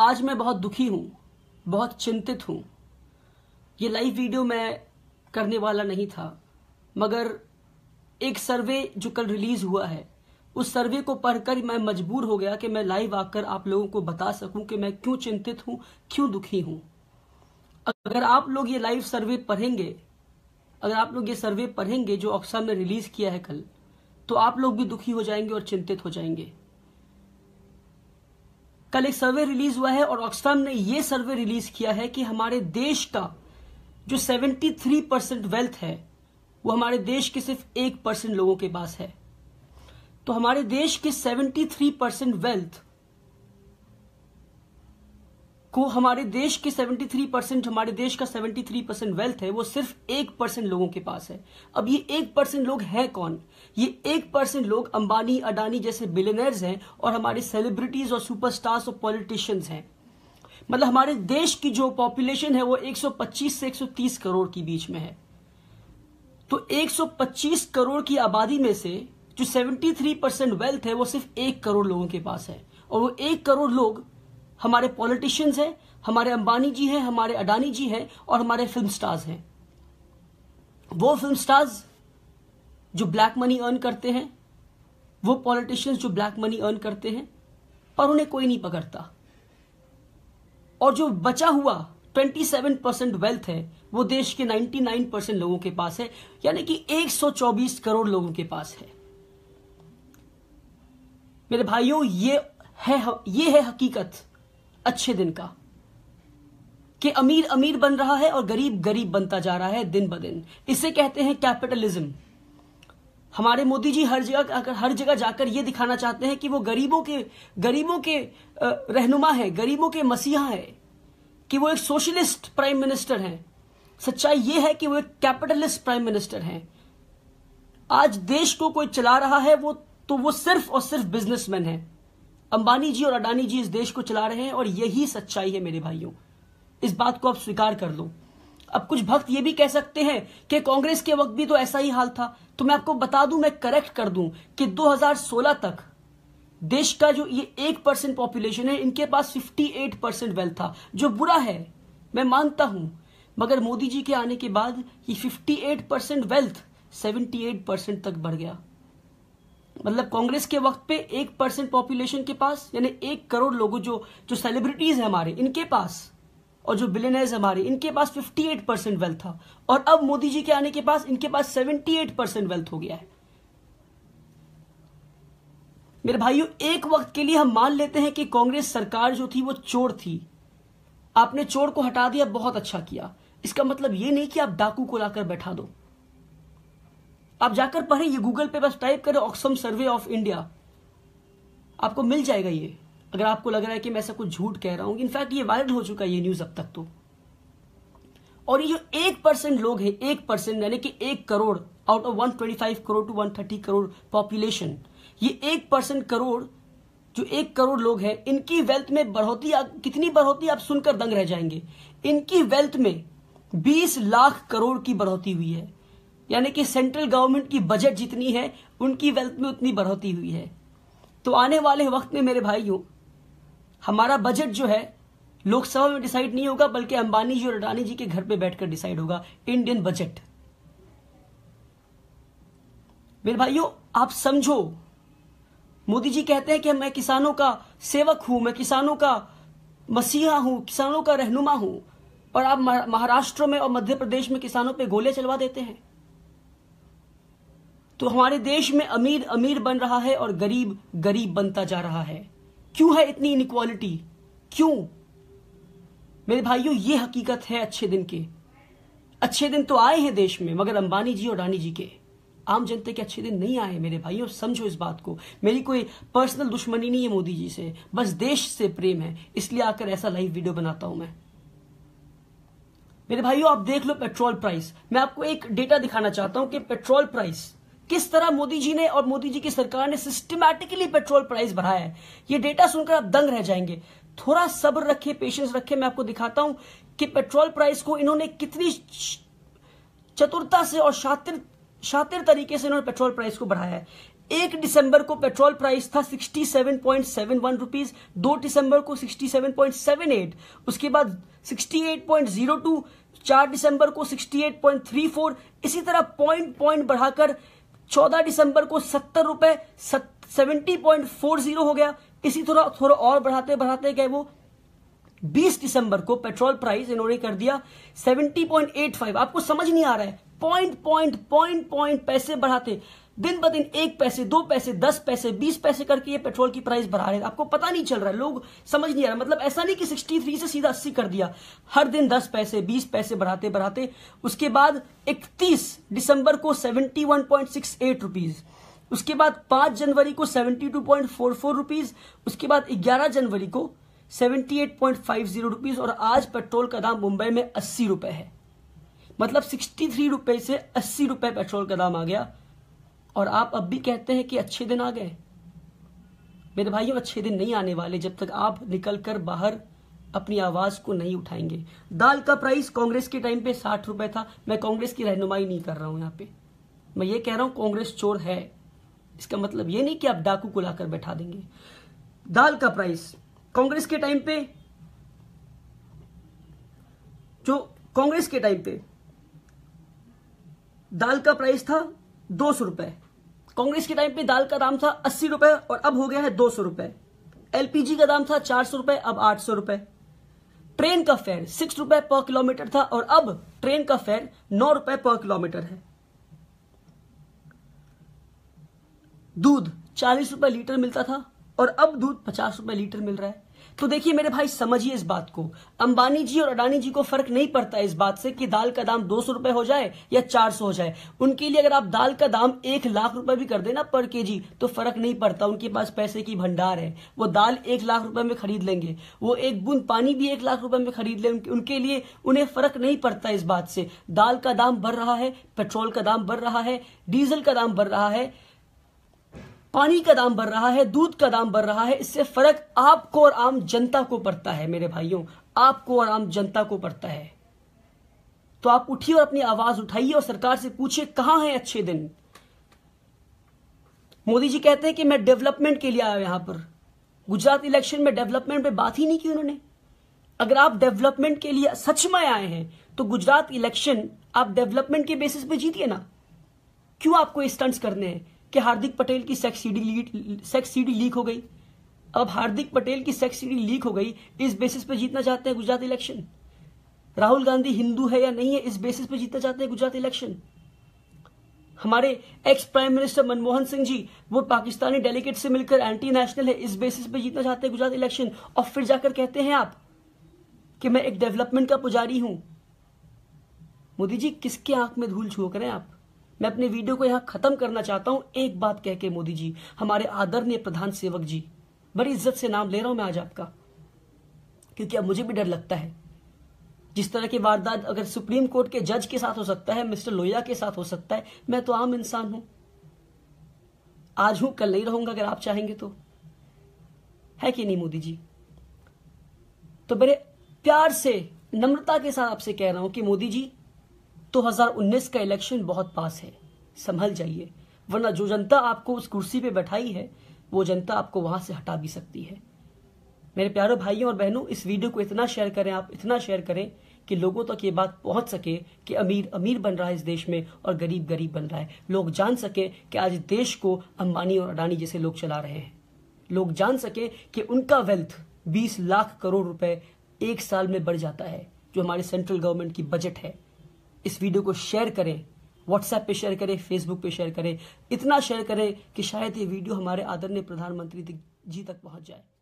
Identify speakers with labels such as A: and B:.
A: आज मैं बहुत दुखी हूं बहुत चिंतित हूं ये लाइव वीडियो मैं करने वाला नहीं था मगर एक सर्वे जो कल रिलीज हुआ है उस सर्वे को पढ़कर मैं मजबूर हो गया कि मैं लाइव आकर आप लोगों को बता सकूं कि मैं क्यों चिंतित हूं क्यों दुखी हूं अगर आप लोग ये लाइव सर्वे पढ़ेंगे अगर आप लोग ये सर्वे पढ़ेंगे जो ऑक्सफर्ड ने रिलीज किया है कल तो आप लोग भी दुखी हो जाएंगे और चिंतित हो जाएंगे कल एक सर्वे रिलीज हुआ है और ऑक्सफर्म ने यह सर्वे रिलीज किया है कि हमारे देश का जो 73 परसेंट वेल्थ है वो हमारे देश के सिर्फ एक परसेंट लोगों के पास है तो हमारे देश के 73 परसेंट वेल्थ को हमारे देश के 73 परसेंट हमारे देश का 73 परसेंट वेल्थ है वो सिर्फ एक परसेंट लोगों के पास है अब ये एक परसेंट लोग हैं कौन ये एक परसेंट लोग अंबानी अडानी जैसे बिलेनर्स हैं और हमारे सेलिब्रिटीज और सुपरस्टार्स और पॉलिटिशियंस हैं मतलब हमारे देश की जो पॉपुलेशन है वो 125 से 130 करोड़ के बीच में है तो 125 करोड़ की आबादी में से जो 73 परसेंट वेल्थ है वो सिर्फ एक करोड़ लोगों के पास है और वो एक करोड़ लोग हमारे पॉलिटिशियंस हैं हमारे अंबानी जी हैं हमारे अडानी जी हैं और हमारे फिल्म स्टार्स हैं वो फिल्म स्टार्स जो ब्लैक मनी अर्न करते हैं वो पॉलिटिशियंस जो ब्लैक मनी अर्न करते हैं पर उन्हें कोई नहीं पकड़ता और जो बचा हुआ 27 परसेंट वेल्थ है वो देश के 99 परसेंट लोगों के पास है यानी कि 124 करोड़ लोगों के पास है मेरे भाइयों ये है ये है हकीकत अच्छे दिन का कि अमीर अमीर बन रहा है और गरीब गरीब बनता जा रहा है दिन ब दिन इसे कहते हैं कैपिटलिज्म हमारे मोदी जी हर जगह हर जगह जाकर यह दिखाना चाहते हैं कि वो गरीबों के गरीबों के रहनुमा है गरीबों के मसीहा है कि वो एक सोशलिस्ट प्राइम मिनिस्टर हैं सच्चाई यह है कि वो एक कैपिटलिस्ट प्राइम मिनिस्टर हैं आज देश को कोई चला रहा है वो तो वो सिर्फ और सिर्फ बिजनेसमैन है अंबानी जी और अडानी जी इस देश को चला रहे हैं और यही सच्चाई है मेरे भाइयों इस बात को आप स्वीकार कर लो अब कुछ भक्त ये भी कह सकते हैं कि कांग्रेस के वक्त भी तो ऐसा ही हाल था तो मैं आपको बता दूं मैं करेक्ट कर दूं कि 2016 तक देश का जो ये एक परसेंट पॉपुलेशन है इनके पास 58 परसेंट वेल्थ था जो बुरा है मैं मानता हूं मगर मोदी जी के आने के बाद ये 58 परसेंट वेल्थ 78 परसेंट तक बढ़ गया मतलब कांग्रेस के वक्त पे एक परसेंट पॉपुलेशन के पास यानी एक करोड़ लोगों जो जो सेलिब्रिटीज है हमारे इनके पास और जो बिलियनर्स हमारे इनके पास 58 परसेंट वेल्थ था और अब मोदी जी के आने के पास इनके पास 78 परसेंट वेल्थ हो गया है मेरे भाइयों एक वक्त के लिए हम मान लेते हैं कि कांग्रेस सरकार जो थी वो चोर थी आपने चोर को हटा दिया बहुत अच्छा किया इसका मतलब ये नहीं कि आप डाकू को लाकर बैठा दो आप जाकर पढ़े ये गूगल पे बस टाइप करें ऑक्सम सर्वे ऑफ इंडिया आपको मिल जाएगा ये अगर आपको लग रहा है कि मैं ऐसा कुछ झूठ कह रहा हूं इनफैक्ट ये वायरल हो चुका है ये न्यूज अब तक तो और ये जो एक परसेंट लोग हैं एक परसेंट यानी कि एक crore out of five crore to thirty crore population ये एक परसेंट करोड़ जो एक करोड़ लोग हैं इनकी वेल्थ में बढ़ोतरी कितनी बढ़ोतरी आप सुनकर दंग रह जाएंगे इनकी वेल्थ में बीस लाख करोड़ की बढ़ोतरी हुई है यानी कि सेंट्रल गवर्नमेंट की बजट जितनी है उनकी वेल्थ में उतनी बढ़ोतरी हुई है तो आने वाले वक्त में मेरे भाइयों हमारा बजट जो है लोकसभा में डिसाइड नहीं होगा बल्कि अंबानी जी और अडानी जी के घर पे बैठकर डिसाइड होगा इंडियन बजट मेरे भाइयों आप समझो मोदी जी कहते हैं कि मैं किसानों का सेवक हूं मैं किसानों का मसीहा हूं किसानों का रहनुमा हूं और आप महाराष्ट्र में और मध्य प्रदेश में किसानों पे गोले चलवा देते हैं तो हमारे देश में अमीर अमीर बन रहा है और गरीब गरीब बनता जा रहा है क्यों है इतनी इनक्वालिटी क्यों मेरे भाइयों ये हकीकत है अच्छे दिन के अच्छे दिन तो आए हैं देश में मगर अंबानी जी और रानी जी के आम जनता के अच्छे दिन नहीं आए मेरे भाइयों समझो इस बात को मेरी कोई पर्सनल दुश्मनी नहीं है मोदी जी से बस देश से प्रेम है इसलिए आकर ऐसा लाइव वीडियो बनाता हूं मैं मेरे भाइयों आप देख लो पेट्रोल प्राइस मैं आपको एक डेटा दिखाना चाहता हूं कि पेट्रोल प्राइस किस तरह मोदी जी ने और मोदी जी की सरकार ने सिस्टमैटिकली पेट्रोल प्राइस बढ़ाया है ये डेटा सुनकर आप दंग रह जाएंगे थोड़ा सब्र रखे पेशेंस रखे मैं आपको दिखाता हूं कि पेट्रोल प्राइस को इन्होंने कितनी चतुरता से और शातिर शातिर तरीके से इन्होंने पेट्रोल प्राइस को बढ़ाया है एक दिसंबर को पेट्रोल प्राइस था 67.71 रुपीस दो दिसंबर को 67.78 उसके बाद 68.02 चार दिसंबर को 68.34 इसी तरह पॉइंट पॉइंट बढ़ाकर चौदह दिसंबर को सत्तर रुपए सेवेंटी पॉइंट फोर जीरो हो गया इसी थोड़ा थोड़ा और बढ़ाते बढ़ाते गए वो 20 दिसंबर को पेट्रोल प्राइस इन्होंने कर दिया 70.85 आपको समझ नहीं आ रहा है पॉइंट पॉइंट पॉइंट पॉइंट पैसे बढ़ाते दिन ब दिन एक पैसे दो पैसे दस पैसे बीस पैसे करके ये पेट्रोल की प्राइस बढ़ा रहे हैं आपको पता नहीं चल रहा है लोग समझ नहीं आ रहा मतलब ऐसा नहीं कि सिक्सटी थ्री से सीधा अस्सी कर दिया हर दिन दस पैसे बीस पैसे बढ़ाते बढ़ाते उसके बाद इकतीस दिसंबर को seventy one point six eight rupees उसके बाद पांच जनवरी को seventy two point four four rupees उसके बाद ग्यारह जनवरी को seventy eight point five zero rupees और आज पेट्रोल का दाम मुंबई में अस्सी रुपए है मतलब सिक्सटी थ्री रुपए से अस्सी रुपए पेट्रोल का दाम आ गया और आप अब भी कहते हैं कि अच्छे दिन आ गए मेरे भाइयों अच्छे दिन नहीं आने वाले जब तक आप निकल कर बाहर अपनी आवाज को नहीं उठाएंगे दाल का प्राइस कांग्रेस के टाइम पे साठ रुपए था मैं कांग्रेस की रहनुमाई नहीं कर रहा हूं यहां पे मैं ये कह रहा हूं कांग्रेस चोर है इसका मतलब ये नहीं कि आप डाकू को लाकर बैठा देंगे दाल का प्राइस कांग्रेस के टाइम पे जो कांग्रेस के टाइम पे दाल का प्राइस था दो सौ रुपए कांग्रेस के टाइम पे दाल का दाम था अस्सी रुपए और अब हो गया है दो सौ रुपए एलपीजी का दाम था चार सौ रुपए अब आठ सौ रुपए ट्रेन का फेयर सिक्स रुपए पर किलोमीटर था और अब ट्रेन का फेयर नौ रुपए पर किलोमीटर है दूध चालीस रुपए लीटर मिलता था और अब दूध पचास रुपए लीटर मिल रहा है तो देखिए मेरे भाई समझिए इस बात को अंबानी जी और अडानी जी को फर्क नहीं पड़ता इस बात से कि दाल का दाम दो सौ रुपए हो जाए या चार सौ हो जाए उनके लिए अगर आप दाल का दाम एक लाख रुपए भी कर देना पर के जी तो फर्क नहीं पड़ता उनके पास पैसे की भंडार है वो दाल एक लाख रुपए में खरीद लेंगे वो एक बूंद पानी भी एक लाख रुपए में खरीद लेंगे उनके लिए उन्हें फर्क नहीं पड़ता इस बात से दाल का दाम बढ़ रहा है पेट्रोल का दाम बढ़ रहा है डीजल का दाम बढ़ रहा है पानी का दाम बढ़ रहा है दूध का दाम बढ़ रहा है इससे फर्क आपको और आम जनता को पड़ता है मेरे भाइयों आपको और आम जनता को पड़ता है तो आप उठिए और अपनी आवाज उठाइए और सरकार से पूछिए कहां है अच्छे दिन मोदी जी कहते हैं कि मैं डेवलपमेंट के लिए आया यहां पर गुजरात इलेक्शन में डेवलपमेंट पे बात ही नहीं की उन्होंने अगर आप डेवलपमेंट के लिए सच में आए हैं तो गुजरात इलेक्शन आप डेवलपमेंट के बेसिस पे जीतिए ना क्यों आपको स्टंट्स करने हैं कि हार्दिक पटेल की sex CD lead sex CD leak हो गई अब हार्दिक पटेल की सेक्स सीडी लीक हो गई इस बेसिस पर जीतना चाहते हैं गुजरात इलेक्शन राहुल गांधी हिंदू है या नहीं है इस बेसिस पर जीतना चाहते हैं गुजरात इलेक्शन हमारे ex prime minister Manmohan Singh ji वो पाकिस्तानी डेलीगेट से मिलकर एंटी नेशनल है इस बेसिस पर जीतना चाहते हैं गुजरात इलेक्शन और फिर जाकर कहते हैं आप कि मैं एक डेवलपमेंट का पुजारी हूं मोदी जी किसके आंख में धूल छू करें आप मैं अपने वीडियो को यहाँ खत्म करना चाहता हूँ एक बात कह के मोदी जी हमारे आदरणीय प्रधान सेवक जी बड़ी इज्जत से नाम ले रहा हूं मैं आज आपका क्योंकि अब मुझे भी डर लगता है जिस तरह की वारदात अगर सुप्रीम कोर्ट के जज के साथ हो सकता है मिस्टर लोहिया के साथ हो सकता है मैं तो आम इंसान हूं आज हूं कल नहीं रहूंगा अगर आप चाहेंगे तो है कि नहीं मोदी जी तो मेरे प्यार से नम्रता के साथ आपसे कह रहा हूं कि मोदी जी तो 2019 का इलेक्शन बहुत पास है संभल जाइए वरना जो जनता आपको उस कुर्सी पे बैठाई है वो जनता आपको वहां से हटा भी सकती है मेरे प्यारे भाइयों और बहनों इस वीडियो को इतना शेयर करें आप इतना शेयर करें कि लोगों तक ये बात पहुंच सके कि अमीर अमीर बन रहा है इस देश में और गरीब गरीब बन रहा है लोग जान सके कि आज देश को अंबानी और अडानी जैसे लोग चला रहे हैं लोग जान सके कि उनका वेल्थ 20 लाख करोड़ रुपए एक साल में बढ़ जाता है जो हमारे सेंट्रल गवर्नमेंट की बजट है इस वीडियो को शेयर करें व्हाट्सएप पे शेयर करें फेसबुक पे शेयर करें इतना शेयर करें कि शायद ये वीडियो हमारे आदरणीय प्रधानमंत्री जी तक पहुंच जाए